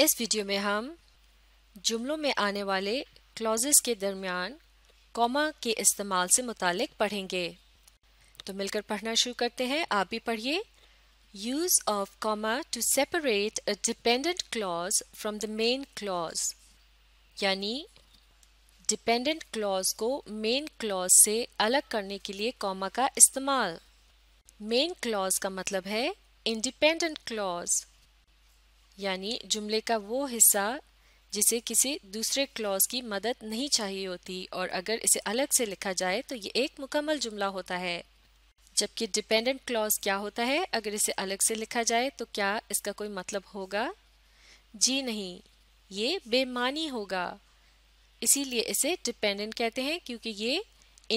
इस वीडियो में हम जुमलों में आने वाले क्लॉजेस के दरमियान कॉमा के इस्तेमाल से मुतालिक पढ़ेंगे तो मिलकर पढ़ना शुरू करते हैं आप भी पढ़िए use of comma to separate a dependent clause from the main clause यानी डिपेंडेंट क्लॉज को मेन क्लॉज से अलग करने के लिए कॉमा का इस्तेमाल मेन क्लॉज का मतलब है इंडिपेंडेंट क्लॉज यानी जुमले का वो हिस्सा जिसे किसी दूसरे क्लॉज की मदद नहीं चाहिए होती और अगर इसे अलग से लिखा जाए तो ये एक मुकम्मल जुमला होता है जबकि डिपेंडेंट क्लॉज क्या होता है अगर इसे अलग से लिखा जाए तो क्या इसका कोई मतलब होगा जी नहीं ये बेमानी होगा इसीलिए इसे डिपेंडेंट कहते हैं क्योंकि ये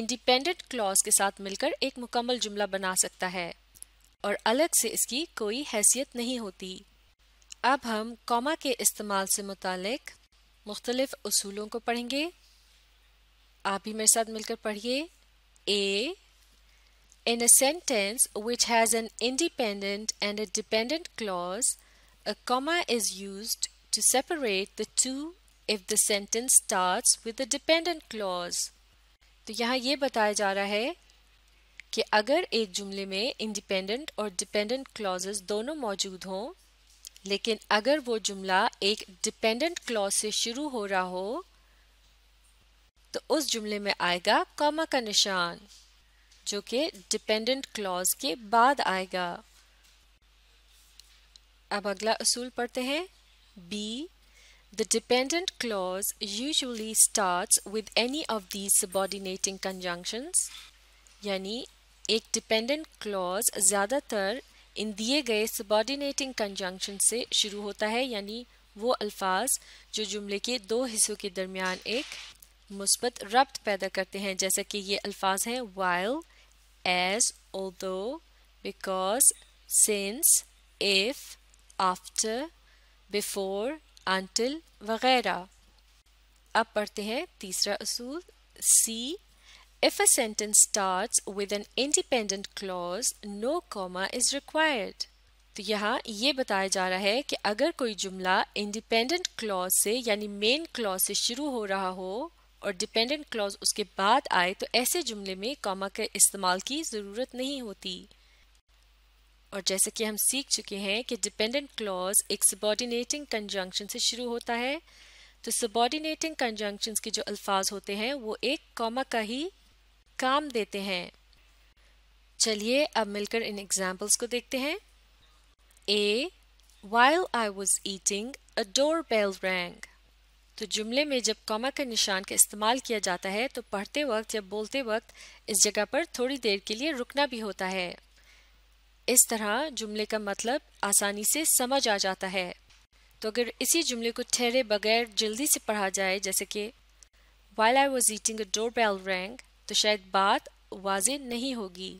इंडिपेंडेंट क्लॉज के साथ मिलकर एक मुकम्मल जुमला बना सकता है और अलग से इसकी कोई हैसियत नहीं होती अब हम कॉमा के इस्तेमाल से मुतक मुख्तलिफ असूलों को पढ़ेंगे आप ही मेरे साथ मिलकर पढ़िए A in a sentence which has an independent and a dependent clause a comma is use to separate the two if the sentence start with a dependent clause तो यहाँ ये बताया जा रहा है कि अगर एक जुमले में इंडिपेंडेंट और डिपेंडेंट क्लॉजेस दोनों मौजूद हों लेकिन अगर वो जुमला एक डिपेंडेंट क्लॉज से शुरू हो रहा हो तो उस जुमले में आएगा कॉमा का निशान जो कि डिपेंडेंट क्लॉज के बाद आएगा अब अगला असूल पढ़ते हैं B the dependent clause usually start with any of the subordinating conjunctions यानी एक डिपेंडेंट क्लॉज ज़्यादातर इन दिए गए सबॉर्डिनेटिंग कंजंक्शन से शुरू होता है यानी वो अल्फाज जो जुमले के दो हिस्सों के दरमियान एक मुस्बत रब्त पैदा करते हैं जैसे कि ये अल्फाज हैं while as although because since if after before until वगैरह अब पढ़ते हैं तीसरा असूल सी If a sentence starts with an independent clause, no comma is required. तो यहाँ ये बताया जा रहा है कि अगर कोई जुमला इंडिपेंडेंट क्लॉज से यानी मेन क्लॉज से शुरू हो रहा हो और डिपेंडेंट क्लॉज उसके बाद आए तो ऐसे जुमले में कॉमा के इस्तेमाल की ज़रूरत नहीं होती और जैसे कि हम सीख चुके हैं कि डिपेंडेंट क्लॉज एक सबॉर्डिनेटिंग कंजंक्शन से शुरू होता है तो सबॉर्डिनेटिंग कंजंक्शन के जो अल्फाज होते हैं वो एक कॉमा का ही काम देते हैं चलिए अब मिलकर इन एग्जाम्पल्स को देखते हैं A while I was eating a door bell rang तो जुमले में जब कॉमा के निशान का इस्तेमाल किया जाता है तो पढ़ते वक्त या बोलते वक्त इस जगह पर थोड़ी देर के लिए रुकना भी होता है इस तरह जुमले का मतलब आसानी से समझ आ जाता है तो अगर इसी जुमले को ठहरे बगैर जल्दी से पढ़ा जाए जैसे कि while I was eating a door bell rang तो शायद बात वाज नहीं होगी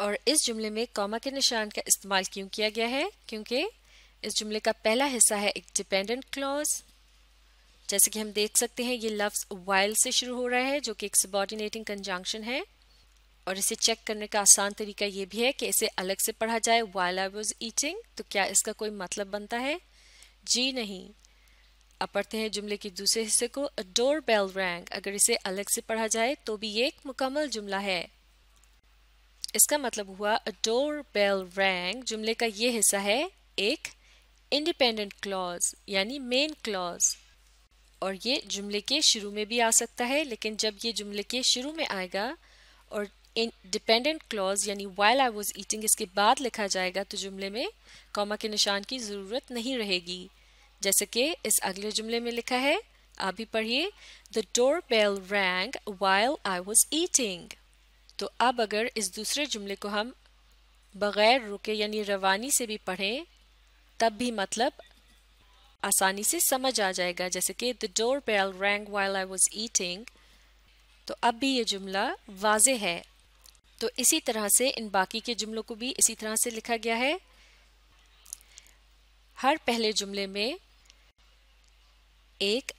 और इस जुमले में कॉमा के निशान का इस्तेमाल क्यों किया गया है क्योंकि इस जुमले का पहला हिस्सा है एक डिपेंडेंट क्लॉज जैसे कि हम देख सकते हैं ये लफ्ज़ वाइल से शुरू हो रहा है जो कि एक सबॉर्डिनेटिंग कंजंक्शन है और इसे चेक करने का आसान तरीका ये भी है कि इसे अलग से पढ़ा जाए वाइल आई वॉज ईटिंग तो क्या इसका कोई मतलब बनता है जी नहीं अब पढ़ते हैं जुमले के दूसरे हिस्से को डोर बेल रैंग अगर इसे अलग से पढ़ा जाए तो भी ये एक मुकम्मल जुमला है इसका मतलब हुआ डोर बेल रैंग जुमले का ये हिस्सा है एक इंडिपेंडेंट क्लॉज यानी मेन क्लॉज और ये जुमले के शुरू में भी आ सकता है लेकिन जब ये जुमले के शुरू में आएगा और डिपेंडेंट क्लॉज यानी वाइल आई वॉज ईटिंग इसके बाद लिखा जाएगा तो जुमले में कॉमा के निशान की ज़रूरत नहीं रहेगी जैसे कि इस अगले जुमले में लिखा है आप भी पढ़िए the door bell rang while I was eating तो अब अगर इस दूसरे जुमले को हम बग़ैर रुके यानी रवानी से भी पढ़ें तब भी मतलब आसानी से समझ आ जाएगा जैसे कि the door bell rang while I was eating तो अब भी ये जुमला वाज है तो इसी तरह से इन बाकी के जुमलों को भी इसी तरह से लिखा गया है हर पहले जुमले में एक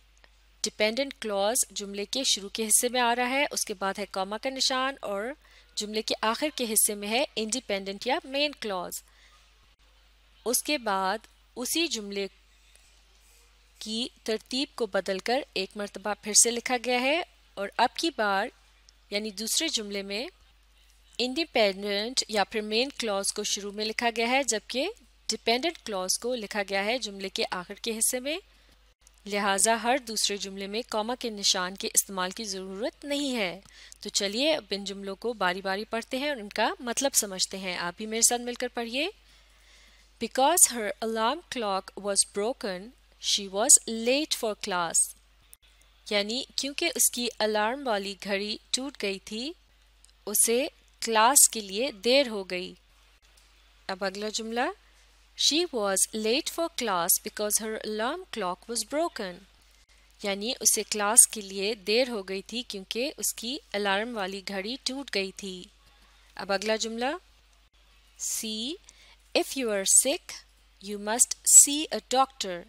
डिपेंडेंट क्लॉज जुमले के शुरू के हिस्से में आ रहा है उसके बाद है कॉमा का निशान और जुमले के आखिर के हिस्से में है इंडिपेंडेंट या मेन क्लॉज उसके बाद उसी जुमले की तरतीब को बदलकर एक मरतबा फिर से लिखा गया है और अब की बार यानी दूसरे जुमले में इंडिपेंडेंट या फिर मेन क्लॉज को शुरू में लिखा गया है जबकि डिपेंडेंट क्लॉज को लिखा गया है जुमले के आखिर के हिस्से में लिहाजा हर दूसरे जुमले में कॉमा के निशान के इस्तेमाल की ज़रूरत नहीं है तो चलिए अब इन जुमलों को बारी बारी पढ़ते हैं और उनका मतलब समझते हैं आप भी मेरे साथ मिलकर पढ़िए because her alarm clock was broken she was late for class यानी क्योंकि उसकी अलार्म वाली घड़ी टूट गई थी उसे क्लास के लिए देर हो गई अब अगला जुमला She was late for class because her alarm clock was broken. यानी उसे क्लास के लिए देर हो गई थी क्योंकि उसकी अलार्म वाली घड़ी टूट गई थी अब अगला जुमला C if you are sick you must see a doctor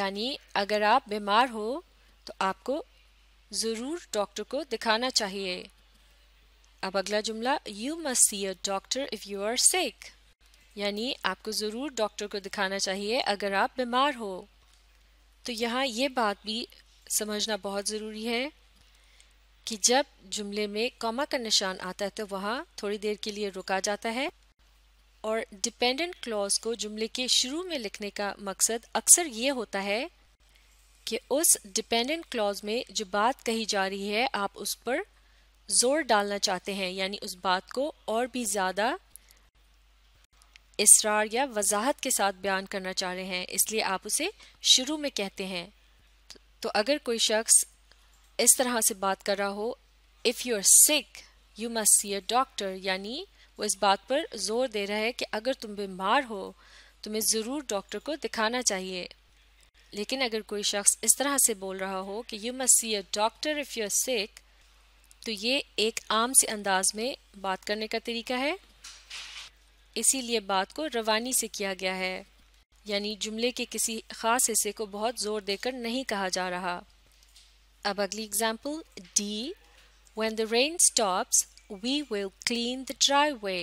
यानी अगर आप बीमार हो तो आपको ज़रूर डॉक्टर को दिखाना चाहिए अब अगला जुमला you must see a doctor if you are sick यानी आपको ज़रूर डॉक्टर को दिखाना चाहिए अगर आप बीमार हो तो यहाँ ये बात भी समझना बहुत ज़रूरी है कि जब जुमले में कॉमा का निशान आता है तो वहाँ थोड़ी देर के लिए रुका जाता है और डिपेंडेंट क्लॉज को जुमले के शुरू में लिखने का मकसद अक्सर ये होता है कि उस डिपेंडेंट क्लॉज में जो बात कही जा रही है आप उस पर ज़ोर डालना चाहते हैं यानी उस बात को और भी ज़्यादा इसरार या वजाहत के साथ बयान करना चाह रहे हैं इसलिए आप उसे शुरू में कहते हैं तो अगर कोई शख्स इस तरह से बात कर रहा हो if you are sick you must see a doctor यानी वो इस बात पर जोर दे रहा है कि अगर तुम बीमार हो तुम्हें ज़रूर डॉक्टर को दिखाना चाहिए लेकिन अगर कोई शख्स इस तरह से बोल रहा हो कि you must see a doctor if you are sick तो ये एक आम से अंदाज में बात करने का तरीका है इसीलिए बात को रवानी से किया गया है यानी जुमले के किसी खास हिस्से को बहुत जोर देकर नहीं कहा जा रहा अब अगली example D when the rain stops we will clean the dry way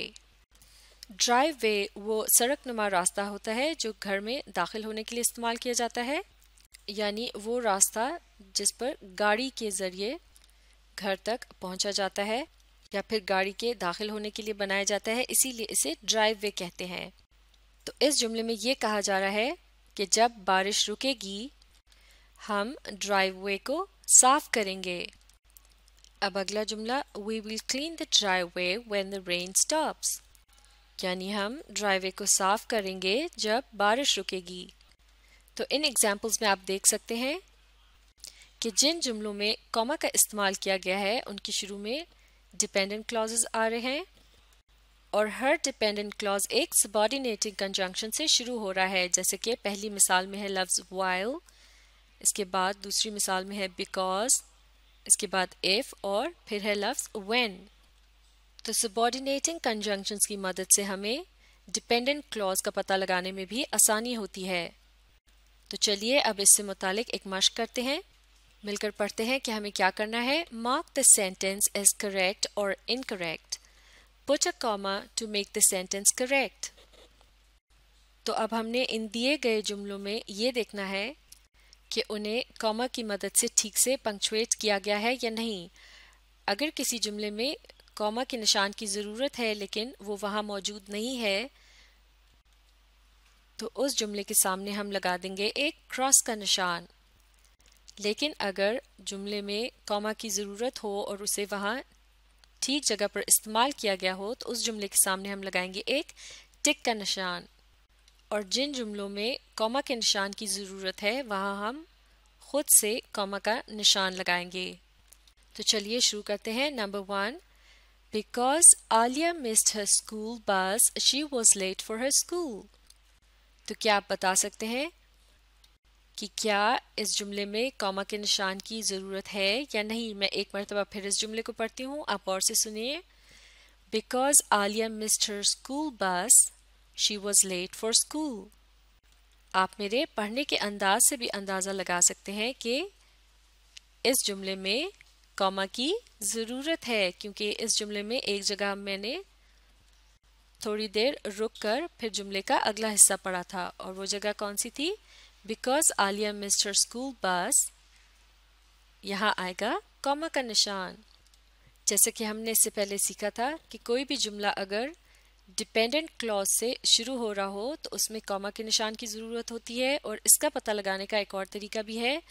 driveway वो सड़क नुमा रास्ता होता है जो घर में दाखिल होने के लिए इस्तेमाल किया जाता है यानी वो रास्ता जिस पर गाड़ी के ज़रिए घर तक पहुंचा जाता है या फिर गाड़ी के दाखिल होने के लिए बनाया जाता है इसीलिए इसे ड्राइव वे कहते हैं तो इस जुमले में ये कहा जा रहा है कि जब बारिश रुकेगी हम ड्राइव वे को साफ करेंगे अब अगला जुमला we will clean the driveway when the rain stops यानी हम वे को साफ करेंगे जब बारिश रुकेगी तो इन एग्जाम्पल्स में आप देख सकते हैं कि जिन जुमलों में कॉमा का इस्तेमाल किया गया है उनकी शुरू में डिपेंडेंट क्लॉजेज आ रहे हैं और हर डिपेंडेंट क्लॉज एक सबॉर्डिनेटिंग कंजंक्शन से शुरू हो रहा है जैसे कि पहली मिसाल में है लफ्ज़ वाइल इसके बाद दूसरी मिसाल में है बिकॉज इसके बाद इफ़ और फिर है लफ्ज़ व्हेन तो सबॉर्डिनेटिंग कंजंक्शंस की मदद से हमें डिपेंडेंट क्लॉज का पता लगाने में भी आसानी होती है तो चलिए अब इससे मुतालिक एक मश्क करते हैं मिलकर पढ़ते हैं कि हमें क्या करना है mark the sentence is correct और incorrect put a comma to make the sentence correct तो अब हमने इन दिए गए जुमलों में ये देखना है कि उन्हें कॉमा की मदद से ठीक से पंक्चुएट किया गया है या नहीं अगर किसी जुमले में कॉमा के निशान की ज़रूरत है लेकिन वो वहाँ मौजूद नहीं है तो उस जुमले के सामने हम लगा देंगे एक क्रॉस का निशान लेकिन अगर जुमले में कॉमा की ज़रूरत हो और उसे वहाँ ठीक जगह पर इस्तेमाल किया गया हो तो उस जुमले के सामने हम लगाएंगे एक टिक का निशान और जिन जुमलों में कॉमा के निशान की ज़रूरत है वहाँ हम खुद से कॉमा का निशान लगाएंगे तो चलिए शुरू करते हैं number one because Aliya missed her school bus she was late for her school तो क्या आप बता सकते हैं कि क्या इस जुमले में कॉमा के निशान की ज़रूरत है या नहीं मैं एक मरतबा फिर इस जुमले को पढ़ती हूँ आप और से सुनिए because Aliya missed her school bus she was late for school आप मेरे पढ़ने के अंदाज से भी अंदाज़ा लगा सकते हैं कि इस जुमले में कॉमा की ज़रूरत है क्योंकि इस जुमले में एक जगह मैंने थोड़ी देर रुक कर फिर जुमले का अगला हिस्सा पढ़ा था और वो जगह कौन सी थी बिकॉज आलिया मिस्टर स्कूल बस यहाँ आएगा कॉमा का निशान जैसे कि हमने इससे पहले सीखा था कि कोई भी जुमला अगर डिपेंडेंट क्लॉज से शुरू हो रहा हो तो उसमें कॉमा के निशान की ज़रूरत होती है और इसका पता लगाने का एक और तरीका भी है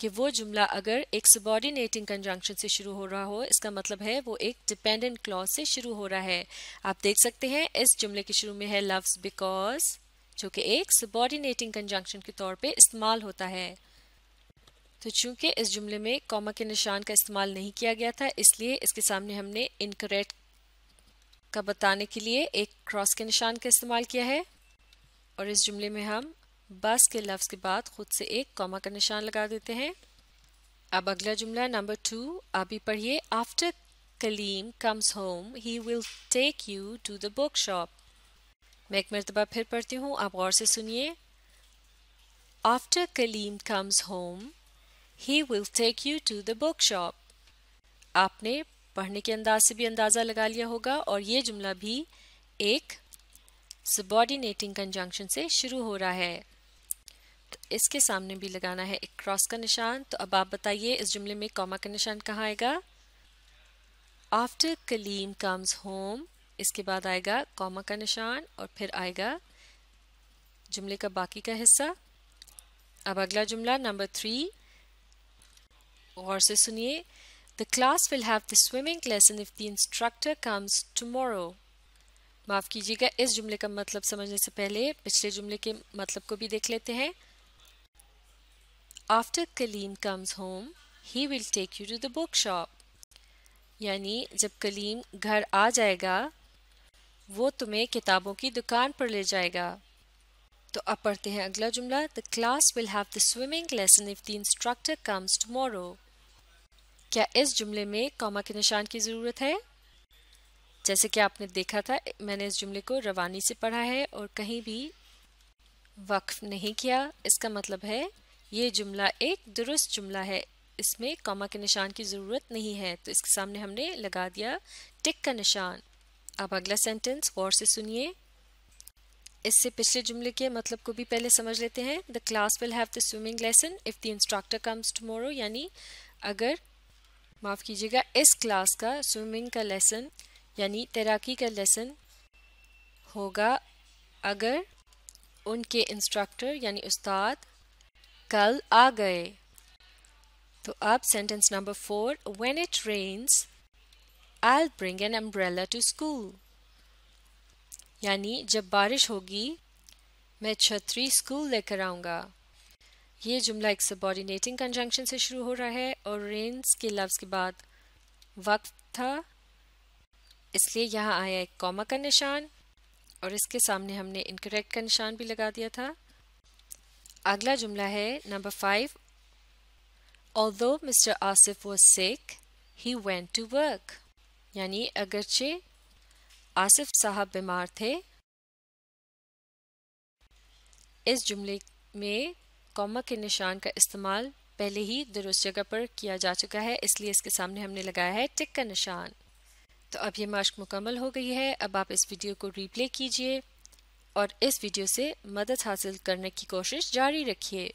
कि वो जुमला अगर एक सबॉर्डिनेटिंग कंजंक्शन से शुरू हो रहा हो इसका मतलब है वो एक डिपेंडेंट क्लॉज से शुरू हो रहा है आप देख सकते हैं इस जुमले के शुरू में है लव्स बिकॉज जो कि एक सबॉर्डिनेटिंग कंजंक्शन के तौर पे इस्तेमाल होता है तो चूंकि इस जुमले में कॉमा के निशान का इस्तेमाल नहीं किया गया था इसलिए इसके सामने हमने इनकरेक्ट का बताने के लिए एक क्रॉस के निशान का इस्तेमाल किया है और इस जुमले में हम बस के लफ्ज़ के बाद ख़ुद से एक कॉमा का निशान लगा देते हैं अब अगला जुमला नंबर टू आप पढ़िए after Kaleem comes home he will take you to the book shop मैं एक मरतबा फिर पढ़ती हूँ आप गौर से सुनिए after Kaleem comes home he will take you to the book shop आपने पढ़ने के अंदाज से भी अंदाज़ा लगा लिया होगा और ये जुमला भी एक सबॉर्डिनेटिंग कंजंक्शन से शुरू हो रहा है तो इसके सामने भी लगाना है एक क्रॉस का निशान तो अब आप बताइए इस जुमले में कॉमा का निशान कहाँ आएगा आफ्टर कलीम कम्स होम इसके बाद आएगा कॉमा का निशान और फिर आएगा जुमले का बाकी का हिस्सा अब अगला जुमला नंबर थ्री और से सुनिए the class will have the swimming lesson if the instructor comes tomorrow माफ़ कीजिएगा इस जुमले का मतलब समझने से पहले पिछले जुमले के मतलब को भी देख लेते हैं after Kaleem comes home he will take you to the book shop यानी जब कलीम घर आ जाएगा वो तुम्हें किताबों की दुकान पर ले जाएगा तो अब पढ़ते हैं अगला जुमला the class will have the swimming lesson if the instructor comes tomorrow क्या इस जुमले में कॉमा के निशान की ज़रूरत है जैसे कि आपने देखा था मैंने इस जुमले को रवानी से पढ़ा है और कहीं भी वक्फ नहीं किया इसका मतलब है ये जुमला एक दुरुस्त जुमला है इसमें कॉमा के निशान की ज़रूरत नहीं है तो इसके सामने हमने लगा दिया टिक का निशान अब अगला सेंटेंस गौर से सुनिए इससे पिछले जुमले के मतलब को भी पहले समझ लेते हैं the class will have the swimming lesson if the instructor comes tomorrow यानी अगर माफ़ कीजिएगा इस क्लास का स्विमिंग का लेसन यानी तैराकी का लेसन होगा अगर उनके इंस्ट्रक्टर यानी उस्ताद कल आ गए तो अब sentence number four when it rains I'll bring an umbrella to school. यानी जब बारिश होगी मैं छतरी स्कूल लेकर आऊँगा ये जुमला एक सबॉर्डिनेटिंग कंजंक्शन से शुरू हो रहा है और रेंस के लफ्ज़ के बाद वक्त था इसलिए यहाँ आया एक कॉमा का निशान और इसके सामने हमने इनकरेक्ट का निशान भी लगा दिया था अगला जुमला है number five though mister Asif was sick, he went to work यानी अगरचे आसिफ साहब बीमार थे इस जुमले में कॉमा के निशान का इस्तेमाल पहले ही दुरुस्त जगह पर किया जा चुका है इसलिए इसके सामने हमने लगाया है टिक का निशान तो अब ये मश्क मुकम्मल हो गई है अब आप इस वीडियो को रीप्ले कीजिए और इस वीडियो से मदद हासिल करने की कोशिश जारी रखिए